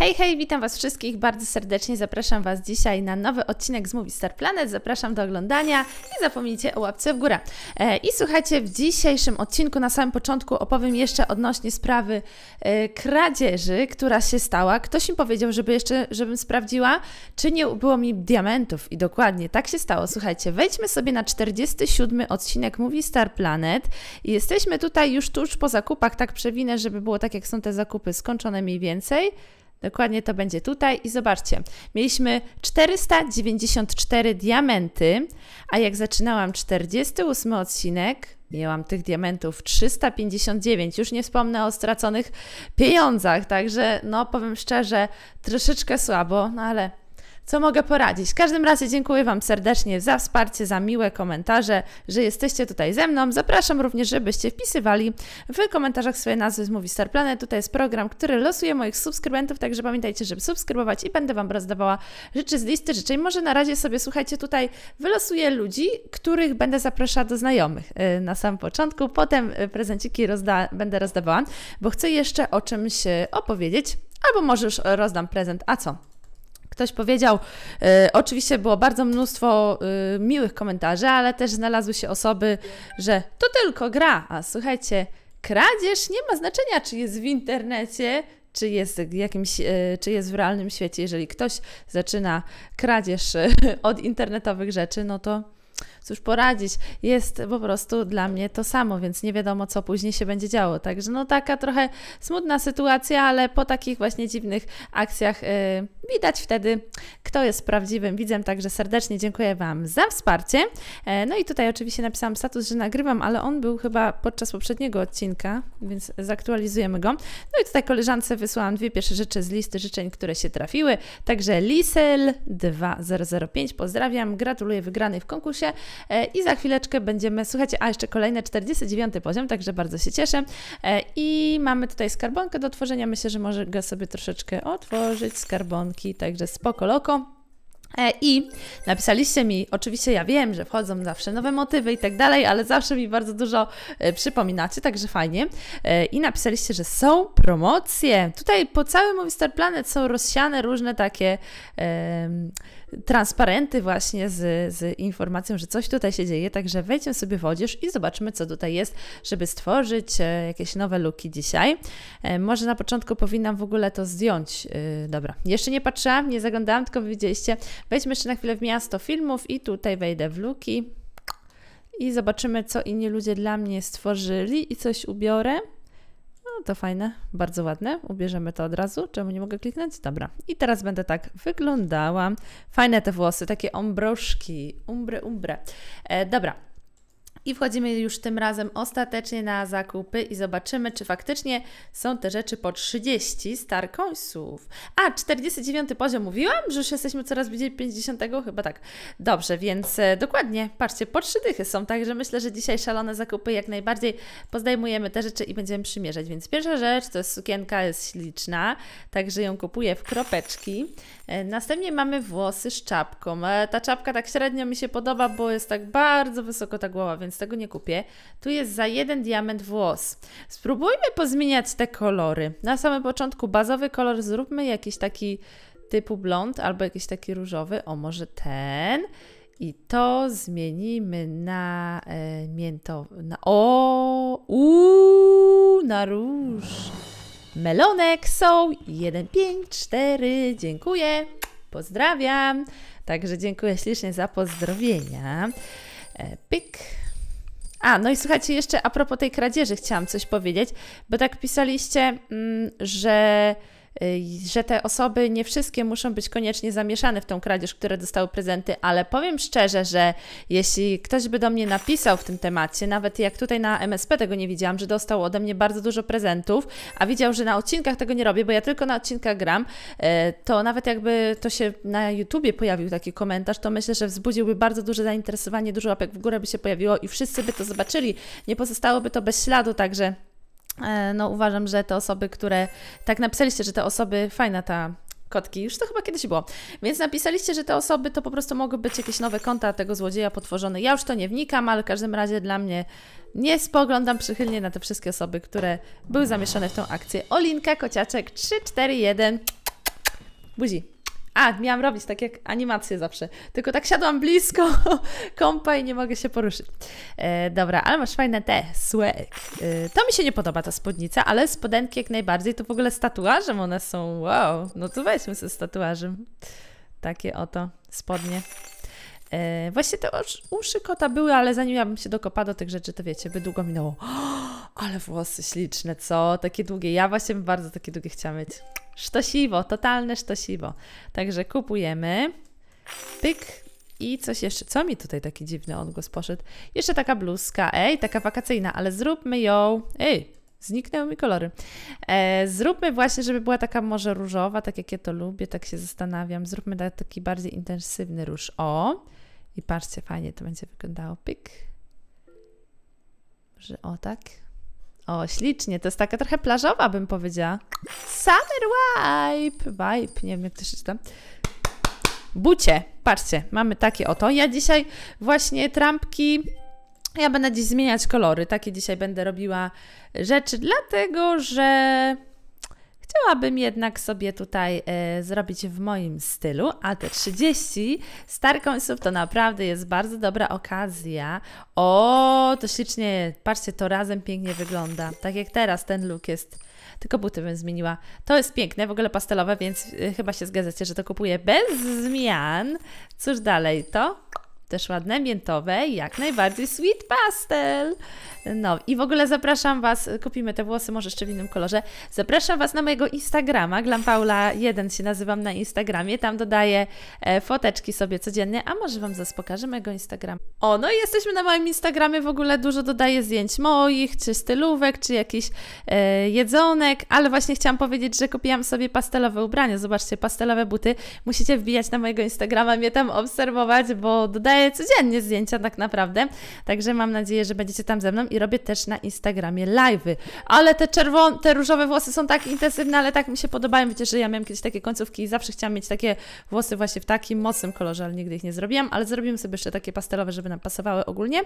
Hej, hej, witam Was wszystkich bardzo serdecznie. Zapraszam Was dzisiaj na nowy odcinek z Movie Star Planet. Zapraszam do oglądania. Nie zapomnijcie o łapce w górę. E, I słuchajcie, w dzisiejszym odcinku na samym początku opowiem jeszcze odnośnie sprawy e, kradzieży, która się stała. Ktoś mi powiedział, żeby jeszcze, żebym sprawdziła, czy nie było mi diamentów. I dokładnie tak się stało. Słuchajcie, wejdźmy sobie na 47 odcinek Movie Star Planet. I jesteśmy tutaj już tuż po zakupach. Tak przewinę, żeby było tak, jak są te zakupy skończone mniej więcej. Dokładnie to będzie tutaj i zobaczcie, mieliśmy 494 diamenty, a jak zaczynałam 48 odcinek, miałam tych diamentów 359, już nie wspomnę o straconych pieniądzach, także no powiem szczerze, troszeczkę słabo, no ale co mogę poradzić. W każdym razie dziękuję Wam serdecznie za wsparcie, za miłe komentarze, że jesteście tutaj ze mną. Zapraszam również, żebyście wpisywali w komentarzach swoje nazwy z Movie Planet. Tutaj jest program, który losuje moich subskrybentów, także pamiętajcie, żeby subskrybować i będę Wam rozdawała rzeczy z listy życzeń. Może na razie sobie, słuchajcie, tutaj wylosuję ludzi, których będę zapraszała do znajomych y, na samym początku. Potem y, prezenciki rozda będę rozdawała, bo chcę jeszcze o czymś y, opowiedzieć. Albo może już rozdam prezent, a co? Ktoś powiedział, y, oczywiście było bardzo mnóstwo y, miłych komentarzy, ale też znalazły się osoby, że to tylko gra. A słuchajcie, kradzież nie ma znaczenia, czy jest w internecie, czy jest, jakimś, y, czy jest w realnym świecie. Jeżeli ktoś zaczyna kradzież y, od internetowych rzeczy, no to, cóż poradzić, jest po prostu dla mnie to samo, więc nie wiadomo, co później się będzie działo. Także no taka trochę smutna sytuacja, ale po takich właśnie dziwnych akcjach yy, widać wtedy, kto jest prawdziwym widzem. Także serdecznie dziękuję Wam za wsparcie. E, no i tutaj oczywiście napisałam status, że nagrywam, ale on był chyba podczas poprzedniego odcinka, więc zaktualizujemy go. No i tutaj koleżance wysłałam dwie pierwsze rzeczy z listy życzeń, które się trafiły. Także Lisel 2005 pozdrawiam, gratuluję wygranej w konkursie. E, i za chwileczkę będziemy, słuchajcie, a jeszcze kolejny 49 poziom, także bardzo się cieszę. E, I mamy tutaj skarbonkę do tworzenia, myślę, że może go sobie troszeczkę otworzyć, skarbonki, także spoko loko. E, I napisaliście mi, oczywiście ja wiem, że wchodzą zawsze nowe motywy i tak dalej, ale zawsze mi bardzo dużo przypominacie, także fajnie. I napisaliście, że są promocje. Tutaj po całym Movistar Planet są rozsiane różne takie. Yy transparenty właśnie z, z informacją, że coś tutaj się dzieje, także wejdźmy sobie w odzież i zobaczmy, co tutaj jest, żeby stworzyć e, jakieś nowe luki dzisiaj. E, może na początku powinnam w ogóle to zdjąć. E, dobra, jeszcze nie patrzyłam, nie zaglądałam, tylko widzieliście. Wejdźmy jeszcze na chwilę w miasto filmów i tutaj wejdę w luki i zobaczymy, co inni ludzie dla mnie stworzyli i coś ubiorę. No to fajne, bardzo ładne. Ubierzemy to od razu. Czemu nie mogę kliknąć? Dobra. I teraz będę tak wyglądała. Fajne te włosy, takie ombroszki. Umbre, umbre. E, dobra, i wchodzimy już tym razem ostatecznie na zakupy i zobaczymy, czy faktycznie są te rzeczy po 30 star końców A, 49 poziom mówiłam, że już jesteśmy coraz bliżej 50, chyba tak. Dobrze, więc e, dokładnie, patrzcie, po 3 dychy są, także myślę, że dzisiaj szalone zakupy jak najbardziej pozdejmujemy te rzeczy i będziemy przymierzać. Więc pierwsza rzecz to jest sukienka, jest śliczna, także ją kupuję w kropeczki. E, następnie mamy włosy z czapką. E, ta czapka tak średnio mi się podoba, bo jest tak bardzo wysoko ta głowa, więc więc tego nie kupię. Tu jest za jeden diament włos. Spróbujmy pozmieniać te kolory. Na samym początku bazowy kolor zróbmy jakiś taki typu blond albo jakiś taki różowy. O, może ten. I to zmienimy na e, miętowy. Na, o, uuu, na róż. Melonek są 4. Dziękuję. Pozdrawiam. Także dziękuję ślicznie za pozdrowienia. E, pyk. A, no i słuchajcie, jeszcze a propos tej kradzieży chciałam coś powiedzieć, bo tak pisaliście, mm, że Y, że te osoby nie wszystkie muszą być koniecznie zamieszane w tą kradzież, które dostały prezenty, ale powiem szczerze, że jeśli ktoś by do mnie napisał w tym temacie, nawet jak tutaj na MSP tego nie widziałam, że dostał ode mnie bardzo dużo prezentów, a widział, że na odcinkach tego nie robię, bo ja tylko na odcinkach gram, y, to nawet jakby to się na YouTubie pojawił taki komentarz, to myślę, że wzbudziłby bardzo duże zainteresowanie, dużo łapek w górę by się pojawiło i wszyscy by to zobaczyli. Nie pozostałoby to bez śladu, także E, no uważam, że te osoby, które tak napisaliście, że te osoby, fajna ta kotki, już to chyba kiedyś było. Więc napisaliście, że te osoby to po prostu mogły być jakieś nowe konta tego złodzieja potworzone. Ja już to nie wnikam, ale w każdym razie dla mnie nie spoglądam przychylnie na te wszystkie osoby, które były zamieszane w tą akcję. Olinka, kociaczek 341. Buzi. A, miałam robić tak jak animacje zawsze. Tylko tak siadłam blisko kąpa i nie mogę się poruszyć. E, dobra, ale masz fajne te słe. E, to mi się nie podoba ta spódnica, ale spodenki jak najbardziej. To w ogóle z tatuażem one są. Wow, no to weźmy sobie z tatuażem. Takie oto spodnie. E, właśnie te uszy kota były, ale zanim ja bym się dokopała do tych rzeczy, to wiecie, by długo minęło. O, ale włosy śliczne, co? Takie długie. Ja właśnie bardzo takie długie chciałam mieć. Sztosiwo, totalne sztosiwo. Także kupujemy. Pyk. I coś jeszcze. Co mi tutaj taki dziwny odgłos poszedł? Jeszcze taka bluzka. Ej, taka wakacyjna, ale zróbmy ją. Ej, Zniknęły mi kolory. E, zróbmy właśnie, żeby była taka może różowa, tak jak ja to lubię, tak się zastanawiam. Zróbmy taki bardziej intensywny róż. O, i patrzcie, fajnie to będzie wyglądało. Pyk. Może o tak. O, ślicznie. To jest taka trochę plażowa, bym powiedziała. Summer wipe. Vibe. Nie wiem, jak to się czyta. Bucie. Patrzcie, mamy takie oto. Ja dzisiaj właśnie trampki... Ja będę dziś zmieniać kolory. Takie dzisiaj będę robiła rzeczy, dlatego że Chciałabym jednak sobie tutaj e, zrobić w moim stylu, a te 30 star coinsów to naprawdę jest bardzo dobra okazja. O, to ślicznie, patrzcie, to razem pięknie wygląda. Tak jak teraz ten look jest, tylko buty bym zmieniła. To jest piękne, w ogóle pastelowe, więc e, chyba się zgadzacie, że to kupuję bez zmian. Cóż dalej, to też ładne, miętowe jak najbardziej sweet pastel. No i w ogóle zapraszam Was, kupimy te włosy może jeszcze w innym kolorze, zapraszam Was na mojego Instagrama, glampaula1 się nazywam na Instagramie, tam dodaję e, foteczki sobie codziennie, a może Wam zaraz pokażę mojego Instagrama. O, no i jesteśmy na moim Instagramie, w ogóle dużo dodaję zdjęć moich, czy stylówek, czy jakichś e, jedzonek, ale właśnie chciałam powiedzieć, że kupiłam sobie pastelowe ubranie, zobaczcie, pastelowe buty, musicie wbijać na mojego Instagrama, mnie tam obserwować, bo dodaję codziennie zdjęcia tak naprawdę, także mam nadzieję, że będziecie tam ze mną i robię też na Instagramie live'y. Ale te czerwone, te różowe włosy są tak intensywne, ale tak mi się podobają, wiecie, że ja miałam kiedyś takie końcówki i zawsze chciałam mieć takie włosy właśnie w takim mocnym kolorze, ale nigdy ich nie zrobiłam, ale zrobimy sobie jeszcze takie pastelowe, żeby nam pasowały ogólnie.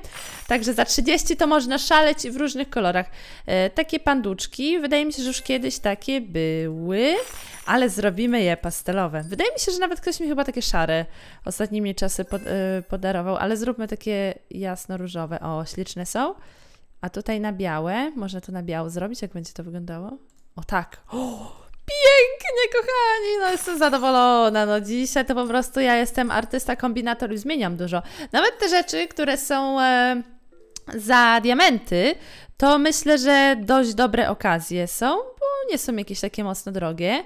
Także za 30 to można szaleć w różnych kolorach. E, takie panduczki, wydaje mi się, że już kiedyś takie były, ale zrobimy je pastelowe. Wydaje mi się, że nawet ktoś mi chyba takie szare ostatnimi czasy pod e, darował, ale zróbmy takie jasno-różowe. O, śliczne są. A tutaj na białe, można to na biało zrobić, jak będzie to wyglądało? O tak. O, pięknie, kochani! No jestem zadowolona. No dzisiaj to po prostu ja jestem artysta, kombinator i zmieniam dużo. Nawet te rzeczy, które są e, za diamenty, to myślę, że dość dobre okazje są, bo nie są jakieś takie mocno drogie.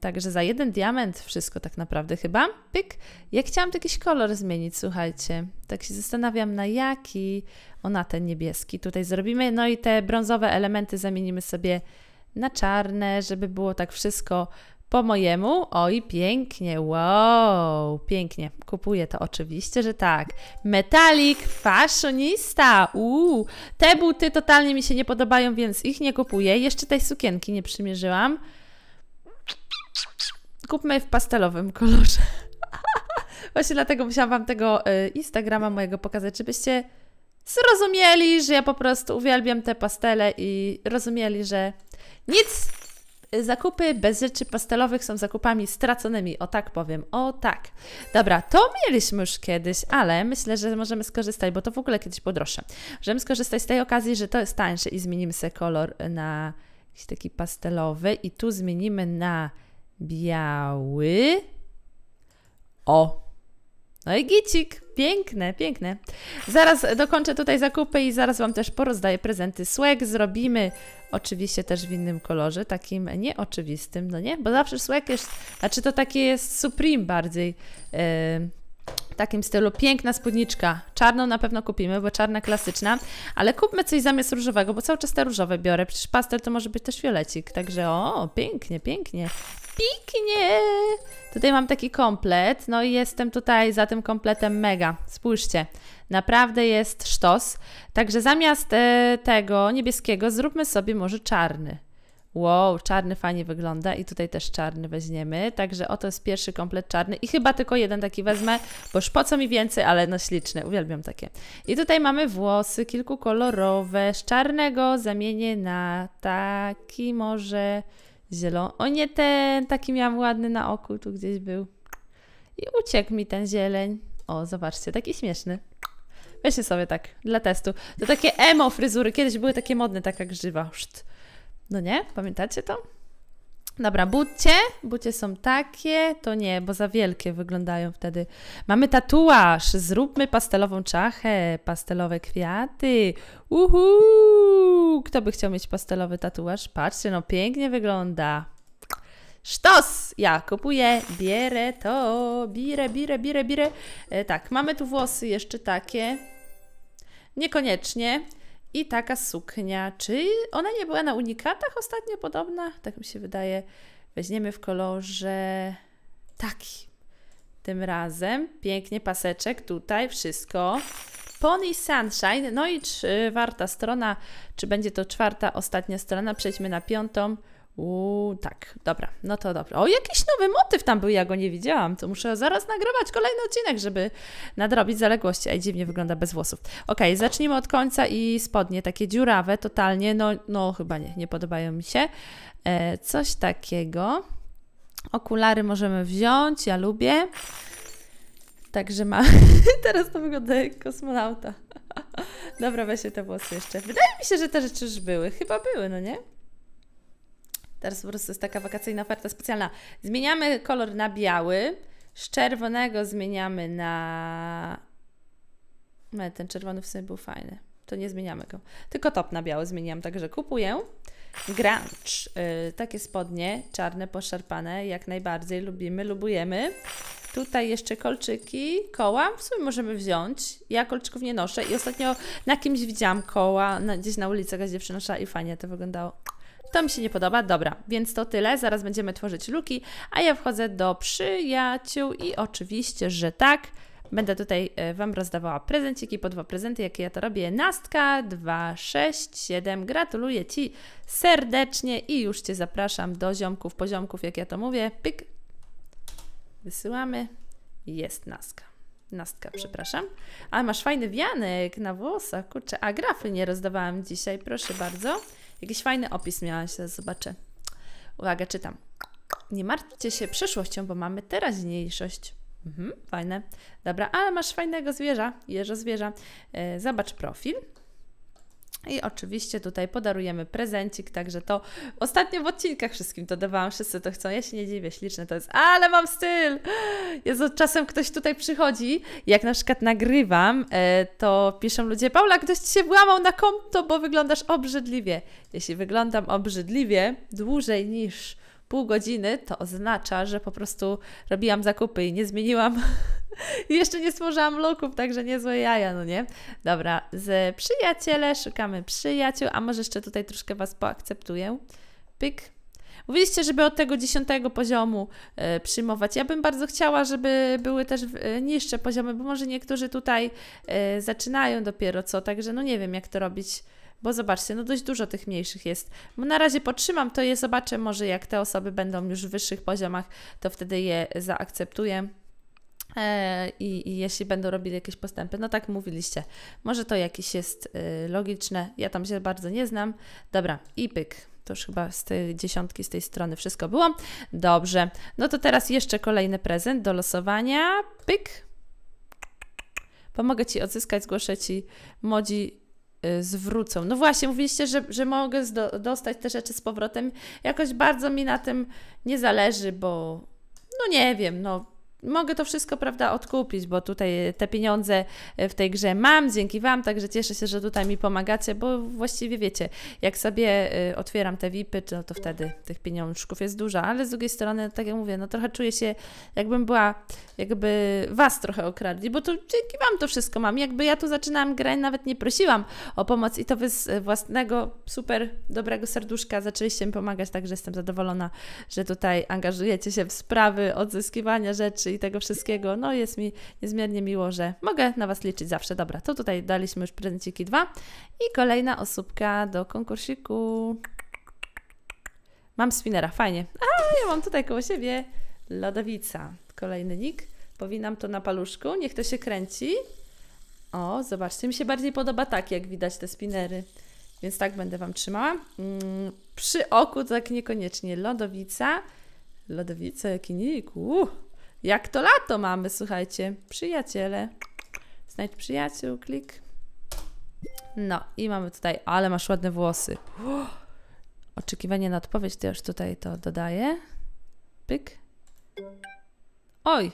Także za jeden diament wszystko tak naprawdę chyba. Pyk. Ja chciałam jakiś kolor zmienić, słuchajcie. Tak się zastanawiam na jaki. Ona ten niebieski tutaj zrobimy. No i te brązowe elementy zamienimy sobie na czarne, żeby było tak wszystko po mojemu. Oj, pięknie, wow, pięknie. Kupuję to oczywiście, że tak. Metalik, fashionista, uuu. Te buty totalnie mi się nie podobają, więc ich nie kupuję. Jeszcze tej sukienki nie przymierzyłam. Kupmy w pastelowym kolorze. Właśnie dlatego musiałam Wam tego y, Instagrama mojego pokazać, żebyście zrozumieli, że ja po prostu uwielbiam te pastele i rozumieli, że nic, y, zakupy bez rzeczy pastelowych są zakupami straconymi, o tak powiem, o tak. Dobra, to mieliśmy już kiedyś, ale myślę, że możemy skorzystać, bo to w ogóle kiedyś było droższe. Możemy skorzystać z tej okazji, że to jest tańsze i zmienimy sobie kolor na jakiś taki pastelowy i tu zmienimy na biały. O! No i gicik. Piękne, piękne. Zaraz dokończę tutaj zakupy i zaraz Wam też porozdaję prezenty słek. Zrobimy oczywiście też w innym kolorze, takim nieoczywistym, no nie? Bo zawsze słek jest, znaczy to takie jest Supreme bardziej. Yy, w takim stylu piękna spódniczka. Czarną na pewno kupimy, bo czarna klasyczna, ale kupmy coś zamiast różowego, bo cały czas te różowe biorę. Przecież pastel to może być też fiolecik. Także o, pięknie, pięknie piknie! Tutaj mam taki komplet, no i jestem tutaj za tym kompletem mega. Spójrzcie, naprawdę jest sztos. Także zamiast e, tego niebieskiego zróbmy sobie może czarny. Wow, czarny fajnie wygląda i tutaj też czarny weźmiemy. Także oto jest pierwszy komplet czarny i chyba tylko jeden taki wezmę, boż po co mi więcej, ale no śliczny, uwielbiam takie. I tutaj mamy włosy kilkukolorowe, z czarnego zamienię na taki może zielony. O nie, ten taki miałam ładny na oku, tu gdzieś był. I uciekł mi ten zieleń. O, zobaczcie, taki śmieszny. Weźcie sobie tak, dla testu. To takie emo fryzury, kiedyś były takie modne, taka grzywa. No nie? Pamiętacie to? Dobra, bucie. Bucie są takie. To nie, bo za wielkie wyglądają wtedy. Mamy tatuaż. Zróbmy pastelową czachę. Pastelowe kwiaty. Uhu! kto by chciał mieć pastelowy tatuaż? Patrzcie, no pięknie wygląda. Sztos! Ja kupuję, bierę to, bierę, bierę, bierę, bierę. E, tak, mamy tu włosy jeszcze takie. Niekoniecznie. I taka suknia. Czy ona nie była na unikatach ostatnio podobna? Tak mi się wydaje. Weźmiemy w kolorze taki. Tym razem pięknie paseczek tutaj, wszystko. Pony Sunshine. No i czwarta strona, czy będzie to czwarta, ostatnia strona? Przejdźmy na piątą. Uuu, tak, dobra, no to dobra. O, jakiś nowy motyw tam był, ja go nie widziałam. To muszę zaraz nagrywać kolejny odcinek, żeby nadrobić zaległości. Ej, dziwnie wygląda bez włosów. Ok, zacznijmy od końca i spodnie, takie dziurawe totalnie. No, no chyba nie, nie podobają mi się. E, coś takiego. Okulary możemy wziąć, ja lubię. Także ma. Teraz to wygląda jak kosmonauta. Dobra, weź się te włosy jeszcze. Wydaje mi się, że te rzeczy już były. Chyba były, no nie? Teraz po prostu jest taka wakacyjna oferta specjalna. Zmieniamy kolor na biały. Z czerwonego zmieniamy na... No, ten czerwony w sumie był fajny. To nie zmieniamy go. Tylko top na biały zmieniam, także kupuję. Grunge. Yy, takie spodnie, czarne, poszarpane, jak najbardziej lubimy, lubujemy. Tutaj jeszcze kolczyki, koła w sumie możemy wziąć. Ja kolczyków nie noszę i ostatnio na kimś widziałam koła, na, gdzieś na ulicy jakaś dziewczyna i fajnie to wyglądało. To mi się nie podoba, dobra, więc to tyle, zaraz będziemy tworzyć luki, a ja wchodzę do przyjaciół i oczywiście, że tak, Będę tutaj e, Wam rozdawała prezenciki, po dwa prezenty, jakie ja to robię. Nastka 267. Gratuluję Ci serdecznie i już Cię zapraszam do ziomków, poziomków, jak ja to mówię. Pyk, Wysyłamy. Jest naska. Nastka, przepraszam. A masz fajny wianek na włosach, kurczę. A grafy nie rozdawałam dzisiaj, proszę bardzo. Jakiś fajny opis miałaś, zobaczę. Uwaga, czytam. Nie martwcie się przeszłością, bo mamy teraźniejszość. Mhm, fajne. Dobra, ale masz fajnego zwierza, jeżo zwierza. E, zobacz profil. I oczywiście tutaj podarujemy prezencik, także to ostatnio w odcinkach wszystkim to dawałam, wszyscy to chcą, ja się nie dziwię, śliczne to jest, ale mam styl! Jezu, czasem ktoś tutaj przychodzi, jak na przykład nagrywam, e, to piszą ludzie, Paula, ktoś Ci się włamał na konto, bo wyglądasz obrzydliwie. Jeśli wyglądam obrzydliwie dłużej niż pół godziny, to oznacza, że po prostu robiłam zakupy i nie zmieniłam Jeszcze nie stworzyłam loków także niezłe jaja, no nie? Dobra, z przyjaciele szukamy przyjaciół, a może jeszcze tutaj troszkę Was poakceptuję. Pyk. Mówiliście, żeby od tego dziesiątego poziomu y, przyjmować. Ja bym bardzo chciała, żeby były też y, niższe poziomy, bo może niektórzy tutaj y, zaczynają dopiero co, także no nie wiem jak to robić bo zobaczcie, no dość dużo tych mniejszych jest. Na razie potrzymam to je, zobaczę może jak te osoby będą już w wyższych poziomach, to wtedy je zaakceptuję. E, I, I, jeśli będą robili jakieś postępy, no tak mówiliście, może to jakieś jest y, logiczne, ja tam się bardzo nie znam. Dobra, i pyk. To już chyba z tej dziesiątki, z tej strony wszystko było. Dobrze, no to teraz jeszcze kolejny prezent do losowania. Pyk. Pomogę Ci odzyskać, zgłoszę Ci młodzi y, zwrócą. No właśnie, mówiliście, że, że mogę dostać te rzeczy z powrotem. Jakoś bardzo mi na tym nie zależy, bo no nie wiem, no mogę to wszystko, prawda, odkupić, bo tutaj e, te pieniądze e, w tej grze mam dzięki Wam, także cieszę się, że tutaj mi pomagacie, bo właściwie wiecie, jak sobie e, otwieram te VIP-y, to, to wtedy tych pieniążków jest dużo, ale z drugiej strony, tak jak mówię, no trochę czuję się, jakbym była, jakby Was trochę okradli, bo to dzięki Wam to wszystko mam, jakby ja tu zaczynałam grę, nawet nie prosiłam o pomoc i to Wy z własnego super dobrego serduszka zaczęliście mi pomagać, także jestem zadowolona, że tutaj angażujecie się w sprawy odzyskiwania rzeczy rzeczy i tego wszystkiego. No jest mi niezmiernie miło, że mogę na Was liczyć zawsze. Dobra, to tutaj daliśmy już prezenciki dwa i kolejna osóbka do konkursiku. Mam spinera, fajnie. A, ja mam tutaj koło siebie lodowica. Kolejny nick. Powinnam to na paluszku, niech to się kręci. O, zobaczcie, mi się bardziej podoba tak, jak widać te spinery. Więc tak będę Wam trzymała. Mm, przy oku tak niekoniecznie. Lodowica. Lodowica, jaki nick. Uh. Jak to lato mamy, słuchajcie. Przyjaciele. Znajdź przyjaciół, klik. No i mamy tutaj, ale masz ładne włosy. Oczekiwanie na odpowiedź, to już tutaj to dodaję. Pyk. Oj,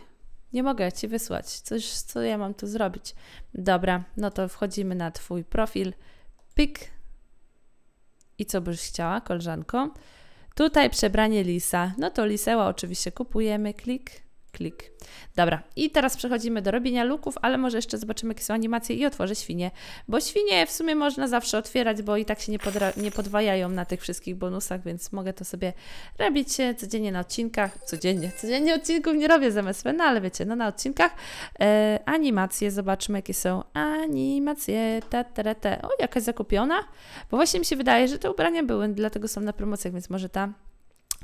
nie mogę ci wysłać. Coś, co ja mam tu zrobić. Dobra, no to wchodzimy na twój profil. Pyk. I co byś chciała, koleżanko? Tutaj przebranie lisa. No to liseła oczywiście kupujemy. Klik. Klik. Dobra, i teraz przechodzimy do robienia luków, ale może jeszcze zobaczymy, jakie są animacje i otworzę świnie, bo świnie w sumie można zawsze otwierać, bo i tak się nie, nie podwajają na tych wszystkich bonusach, więc mogę to sobie robić e, codziennie na odcinkach, codziennie, codziennie odcinków nie robię z MSW, no ale wiecie, no na odcinkach. E, animacje, zobaczmy, jakie są animacje, te, te, te. O, jakaś zakupiona, bo właśnie mi się wydaje, że te ubrania były, dlatego są na promocjach, więc może ta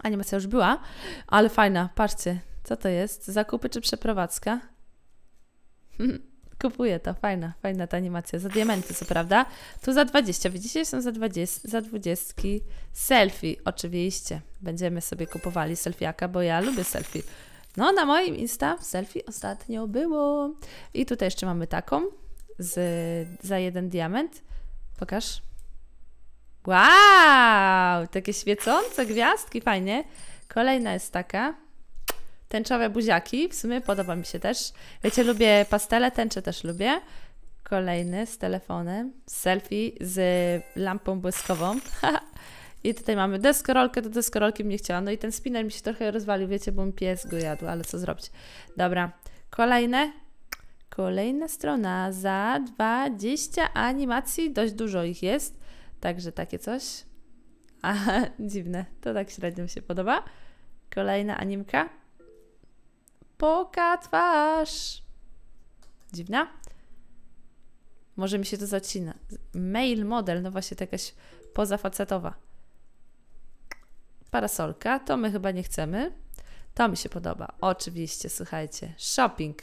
animacja już była, ale fajna, patrzcie, co to jest? Zakupy czy przeprowadzka? Kupuję to, fajna, fajna ta animacja. Za diamenty, co prawda. Tu za 20, widzicie, są za 20, za 20. Selfie, oczywiście. Będziemy sobie kupowali selfiaka, bo ja lubię selfie. No, na moim Insta selfie ostatnio było. I tutaj jeszcze mamy taką z, za jeden diament. Pokaż. Wow! Takie świecące gwiazdki, fajnie. Kolejna jest taka. Tęczowe buziaki, w sumie podoba mi się też. Wiecie, lubię pastele, tęcze też lubię. Kolejny z telefonem, selfie z lampą błyskową. I tutaj mamy deskorolkę, do deskorolki mnie chciała. No i ten spinner mi się trochę rozwalił, wiecie, bo mi pies go jadł, ale co zrobić. Dobra, kolejne. Kolejna strona za 20 animacji, dość dużo ich jest. Także takie coś. Aha, dziwne, to tak średnio mi się podoba. Kolejna animka. Poka twarz. Dziwna? Może mi się to zacina. Mail model, no właśnie, takaś jakaś pozafacetowa. Parasolka, to my chyba nie chcemy. To mi się podoba. Oczywiście, słuchajcie. Shopping.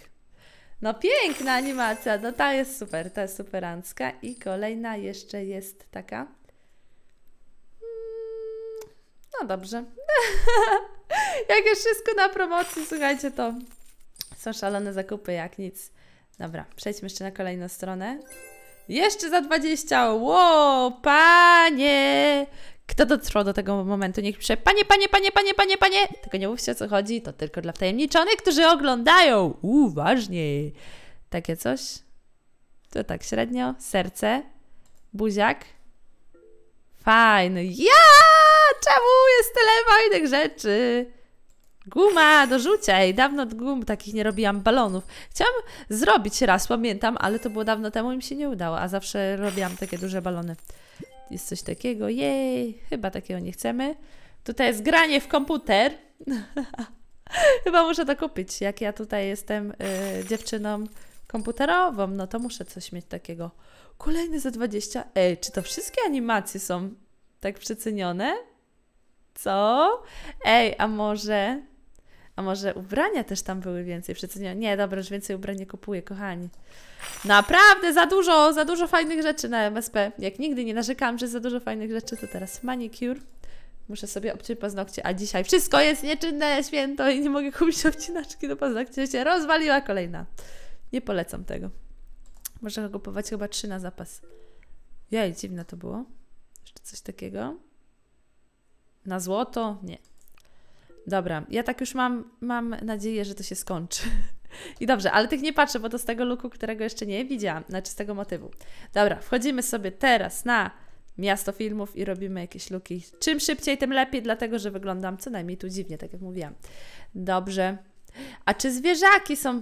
No piękna animacja, no ta jest super, ta jest superancka. I kolejna jeszcze jest taka. Mm, no dobrze. Jakie wszystko na promocji, słuchajcie, to są szalone zakupy jak nic. Dobra, przejdźmy jeszcze na kolejną stronę. Jeszcze za 20! Wow, panie! Kto dotrwał do tego momentu, niech pisze panie, panie, panie, panie, panie, panie! Tylko nie mówcie o co chodzi, to tylko dla wtajemniczonych, którzy oglądają! Uważnie! Takie coś? To tak średnio. Serce. Buziak. Fajny. Ja! czemu jest tyle fajnych rzeczy? Guma, dorzucaj. Dawno gum takich nie robiłam, balonów. Chciałam zrobić raz, pamiętam, ale to było dawno temu i mi się nie udało, a zawsze robiłam takie duże balony. Jest coś takiego, jej, chyba takiego nie chcemy. Tutaj jest granie w komputer. chyba muszę to kupić, jak ja tutaj jestem y, dziewczyną komputerową, no to muszę coś mieć takiego. Kolejny za 20. Ej, czy to wszystkie animacje są tak przecenione? Co? Ej, a może... A może ubrania też tam były więcej Przecież Nie, dobra, już więcej ubrań nie kupuję, kochani. Naprawdę za dużo, za dużo fajnych rzeczy na MSP. Jak nigdy nie narzekałam, że za dużo fajnych rzeczy, to teraz manicure. Muszę sobie obciąć paznokcie, a dzisiaj wszystko jest nieczynne święto i nie mogę kupić obcinaczki do paznokci, się rozwaliła kolejna. Nie polecam tego. Można kupować chyba trzy na zapas. Jaj, dziwne to było. Jeszcze coś takiego. Na złoto? Nie. Dobra, ja tak już mam, mam nadzieję, że to się skończy. I dobrze, ale tych nie patrzę, bo to z tego luku, którego jeszcze nie widziałam, znaczy z tego motywu. Dobra, wchodzimy sobie teraz na miasto filmów i robimy jakieś luki. Czym szybciej, tym lepiej, dlatego że wyglądam co najmniej tu dziwnie, tak jak mówiłam. Dobrze. A czy zwierzaki są.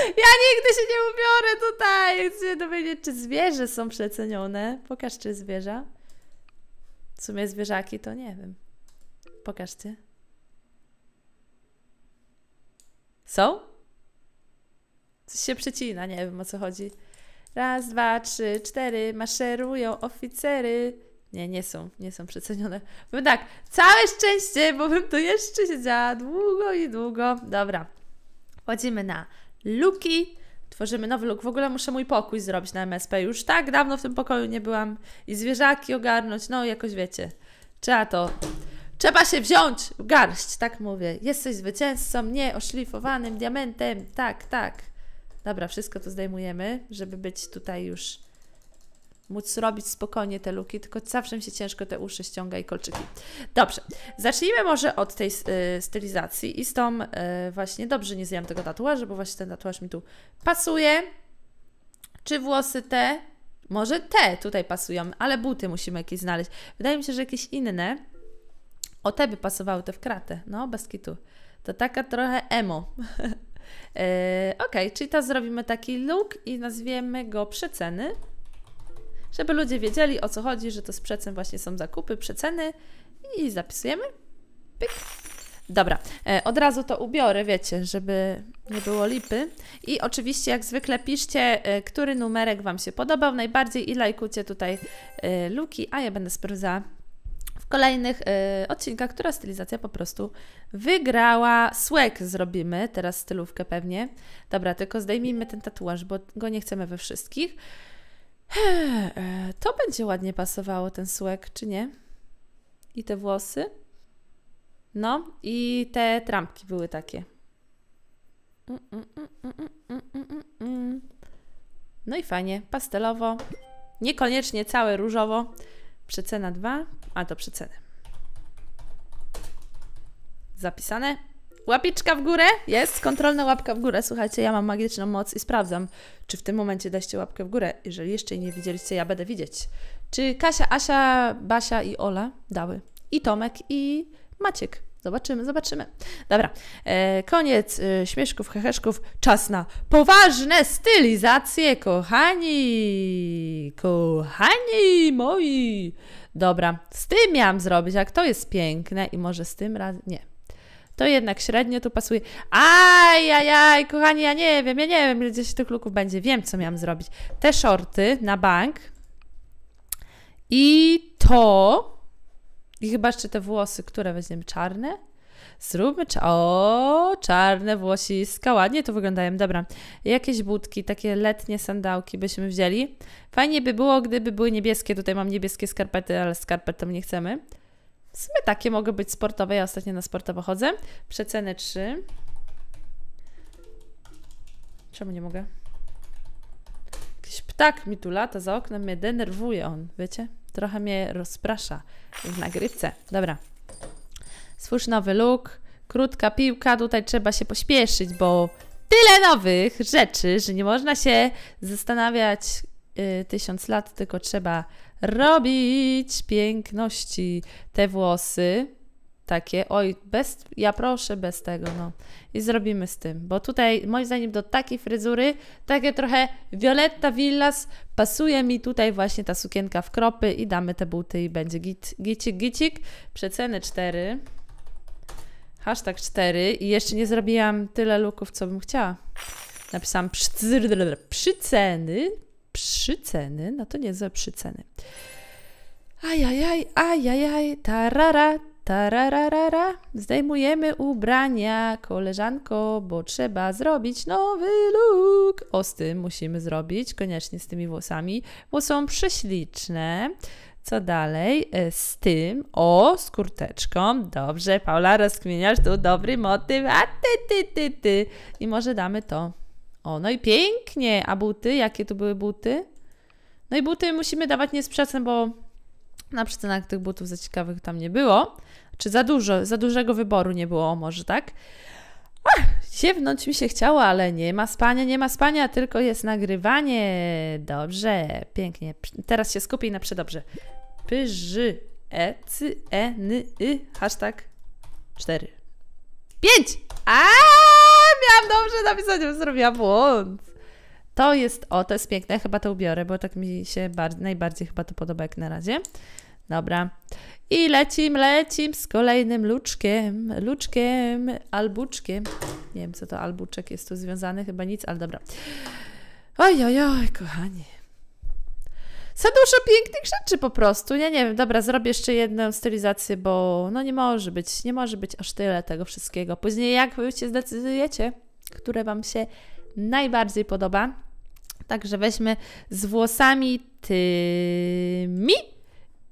Ja nigdy się nie ubiorę tutaj! Chcę dowiedzieć, czy zwierzę są przecenione. Pokaż, czy zwierzę. W sumie zwierzaki to nie wiem. Pokażcie. Są? Coś się przecina, nie wiem o co chodzi. Raz, dwa, trzy, cztery, maszerują oficery. Nie, nie są, nie są przecenione. Bym tak, całe szczęście, bo bym tu jeszcze siedziała długo i długo. Dobra, wchodzimy na luki. Tworzymy nowy look. W ogóle muszę mój pokój zrobić na MSP. Już tak dawno w tym pokoju nie byłam. I zwierzaki ogarnąć. No, jakoś wiecie. Trzeba to. Trzeba się wziąć w garść, tak mówię. Jesteś zwycięzcą, nie oszlifowanym diamentem. Tak, tak. Dobra, wszystko to zdejmujemy, żeby być tutaj już móc robić spokojnie te luki, tylko zawsze mi się ciężko te uszy ściąga i kolczyki. Dobrze, zacznijmy może od tej e, stylizacji i z tą e, właśnie, dobrze nie zjadłam tego tatuażu, bo właśnie ten tatuaż mi tu pasuje. Czy włosy te? Może te tutaj pasują, ale buty musimy jakieś znaleźć. Wydaje mi się, że jakieś inne. O te by pasowały te w kratę, no bez kitu. To taka trochę emo. E, ok, czyli to zrobimy taki look i nazwiemy go przeceny żeby ludzie wiedzieli o co chodzi, że to z przecen właśnie są zakupy, przeceny i zapisujemy. Pyk. Dobra, e, od razu to ubiorę, wiecie, żeby nie było lipy. I oczywiście, jak zwykle, piszcie, e, który numerek Wam się podobał najbardziej i lajkujcie tutaj e, luki, a ja będę sprawdzała w kolejnych odcinkach, która stylizacja po prostu wygrała. Słek zrobimy, teraz stylówkę pewnie. Dobra, tylko zdejmijmy ten tatuaż, bo go nie chcemy we wszystkich. E, to będzie ładnie pasowało ten słek, czy nie? I te włosy. No, i te trampki były takie. No i fajnie, pastelowo. Niekoniecznie całe różowo. Przecena 2, a to przecenę. Zapisane. Łapiczka w górę? Jest, kontrolna łapka w górę. Słuchajcie, ja mam magiczną moc i sprawdzam, czy w tym momencie daście łapkę w górę. Jeżeli jeszcze jej nie widzieliście, ja będę widzieć. Czy Kasia, Asia, Basia i Ola dały. I Tomek, i Maciek. Zobaczymy, zobaczymy. Dobra, e, koniec e, śmieszków, heheszków. Czas na poważne stylizacje, kochani! Kochani moi! Dobra, z tym miałam zrobić, jak to jest piękne i może z tym razem... Nie, to jednak średnio tu pasuje. Aj, aj, aj, kochani, ja nie wiem, ja nie wiem, ile się tych luków będzie. Wiem, co miałam zrobić. Te shorty na bank i to i chyba jeszcze te włosy, które weźmiemy, czarne? Zróbmy, cza o, czarne włosy, ładnie to wyglądają, dobra. Jakieś budki, takie letnie sandałki byśmy wzięli. Fajnie by było, gdyby były niebieskie, tutaj mam niebieskie skarpety, ale skarpet tam nie chcemy. Smy takie mogą być sportowe. Ja ostatnio na sportowo chodzę. Przeceny 3. Czemu nie mogę? Jakiś ptak mi tu lata za oknem. Mnie denerwuje on, wiecie? Trochę mnie rozprasza w nagrywce. Dobra. Stwórz nowy look. Krótka piłka. Tutaj trzeba się pośpieszyć, bo tyle nowych rzeczy, że nie można się zastanawiać y, tysiąc lat, tylko trzeba robić piękności. Te włosy takie, oj, bez, ja proszę bez tego, no. I zrobimy z tym, bo tutaj moim zdaniem do takiej fryzury, takie trochę Violetta Villas, pasuje mi tutaj właśnie ta sukienka w kropy i damy te buty i będzie git, gicik, gicik. Przeceny 4, hashtag 4 i jeszcze nie zrobiłam tyle luków, co bym chciała. Napisałam przyceny, przyceny, no to niezłe przyceny. Ajajaj, ajajaj, tarara, tarararara. Zdejmujemy ubrania, koleżanko, bo trzeba zrobić nowy look. O, z tym musimy zrobić, koniecznie z tymi włosami, bo są prześliczne. Co dalej? E, z tym, o, z kurteczką. Dobrze, Paula, rozkminiasz tu dobry motyw. A ty, ty, ty, ty. I może damy to o, no i pięknie. A buty? Jakie tu były buty? No i buty musimy dawać nie z przecen, bo na przecenach tych butów za ciekawych tam nie było. Czy za dużo, za dużego wyboru nie było, może tak? Ach, ziewnąć mi się chciało, ale nie ma spania, nie ma spania, tylko jest nagrywanie. Dobrze, pięknie. Teraz się skupię na przedobrze. Pyży, e, c e, n y, hashtag 4. 5! A, miałam dobrze napisać, zrobiłam błąd. To jest, o, to jest piękne, chyba to ubiorę, bo tak mi się najbardziej chyba to podoba jak na razie. Dobra. I lecim, lecim z kolejnym luczkiem, luczkiem, albuczkiem. Nie wiem, co to albuczek jest tu związany, chyba nic, ale dobra. Oj, oj, oj, kochanie. Za dużo pięknych rzeczy po prostu. nie nie wiem, dobra, zrobię jeszcze jedną stylizację, bo no nie może być, nie może być aż tyle tego wszystkiego. Później jak wy się zdecydujecie, które Wam się najbardziej podoba. Także weźmy z włosami tymi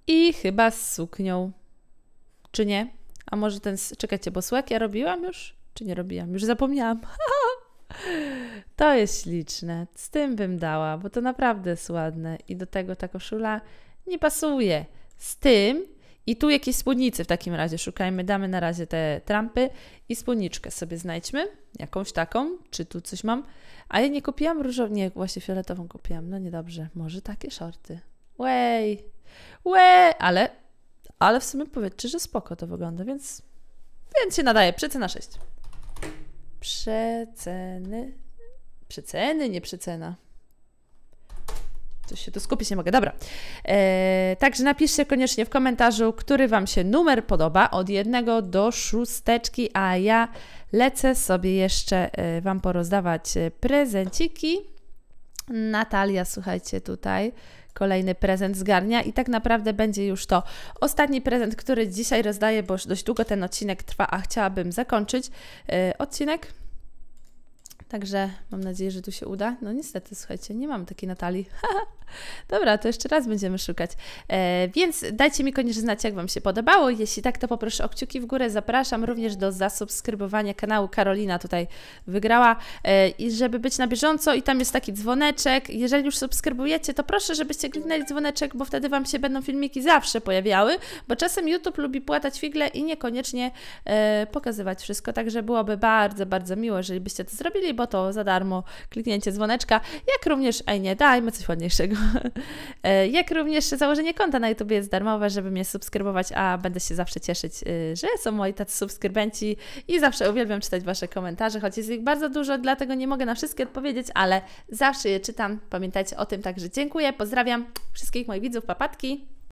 i chyba z suknią. Czy nie? A może ten... Czekajcie, bo słek ja robiłam już? Czy nie robiłam? Już zapomniałam. To jest śliczne. Z tym bym dała, bo to naprawdę jest ładne i do tego ta koszula nie pasuje. Z tym i tu jakieś spódnicy w takim razie szukajmy. Damy na razie te trampy i spódniczkę sobie znajdźmy. Jakąś taką. Czy tu coś mam? A ja nie kupiłam różową, nie, właśnie fioletową kupiłam. No niedobrze. Może takie shorty. Łej. Łej. Ale, ale w sumie powiedzcie, że spoko to wygląda, więc, więc się nadaje. Przecena 6 przeceny. Przeceny, nie przecena. Coś się tu skupić nie mogę. Dobra. E, także napiszcie koniecznie w komentarzu, który Wam się numer podoba od jednego do szósteczki, a ja lecę sobie jeszcze e, Wam porozdawać e, prezenciki. Natalia, słuchajcie, tutaj kolejny prezent zgarnia i tak naprawdę będzie już to ostatni prezent, który dzisiaj rozdaję, bo już dość długo ten odcinek trwa, a chciałabym zakończyć yy, odcinek. Także mam nadzieję, że tu się uda. No niestety, słuchajcie, nie mam takiej Natalii. Dobra, to jeszcze raz będziemy szukać. E, więc dajcie mi koniecznie znać, jak Wam się podobało. Jeśli tak, to poproszę o kciuki w górę. Zapraszam również do zasubskrybowania kanału. Karolina tutaj wygrała. E, I żeby być na bieżąco i tam jest taki dzwoneczek. Jeżeli już subskrybujecie, to proszę, żebyście kliknęli dzwoneczek, bo wtedy Wam się będą filmiki zawsze pojawiały, bo czasem YouTube lubi płatać figle i niekoniecznie e, pokazywać wszystko. Także byłoby bardzo, bardzo miło, jeżeli byście to zrobili, bo to za darmo kliknięcie dzwoneczka, jak również, ej nie, dajmy coś ładniejszego. E, jak również założenie konta na YouTube jest darmowe, żeby mnie subskrybować, a będę się zawsze cieszyć, y, że są moi tacy subskrybenci i zawsze uwielbiam czytać Wasze komentarze, choć jest ich bardzo dużo, dlatego nie mogę na wszystkie odpowiedzieć, ale zawsze je czytam. Pamiętajcie o tym, także dziękuję, pozdrawiam wszystkich moich widzów, papatki.